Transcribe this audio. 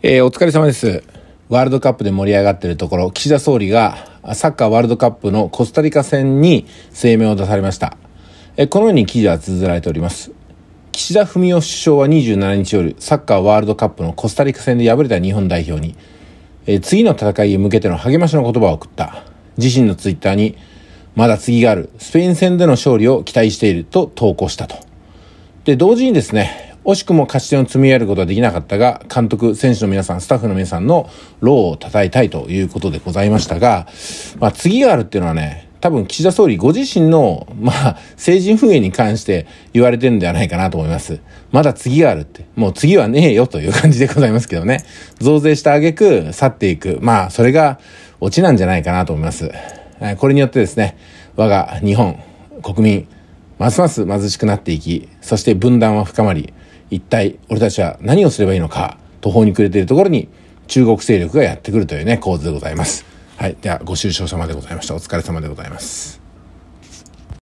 えー、お疲れ様です。ワールドカップで盛り上がっているところ、岸田総理がサッカーワールドカップのコスタリカ戦に声明を出されました。えー、このように記事は綴られております。岸田文雄首相は27日夜、サッカーワールドカップのコスタリカ戦で敗れた日本代表に、えー、次の戦いへ向けての励ましの言葉を送った。自身のツイッターに、まだ次がある、スペイン戦での勝利を期待していると投稿したと。で、同時にですね、惜しくも勝ち点を積み上げることはできなかったが、監督、選手の皆さん、スタッフの皆さんの労を称えたいということでございましたが、まあ、次があるっていうのはね、多分岸田総理ご自身の、まあ、成人風営に関して言われてるんではないかなと思います。まだ次があるって。もう次はねえよという感じでございますけどね。増税した挙句、去っていく。まあ、それがオチなんじゃないかなと思います。これによってですね、我が日本、国民、ますます貧しくなっていき、そして分断は深まり、一体俺たちは何をすればいいのか途方に暮れているところに中国勢力がやってくるというね構図でございます。はい。では、ご愁傷様でございました。お疲れ様でございます。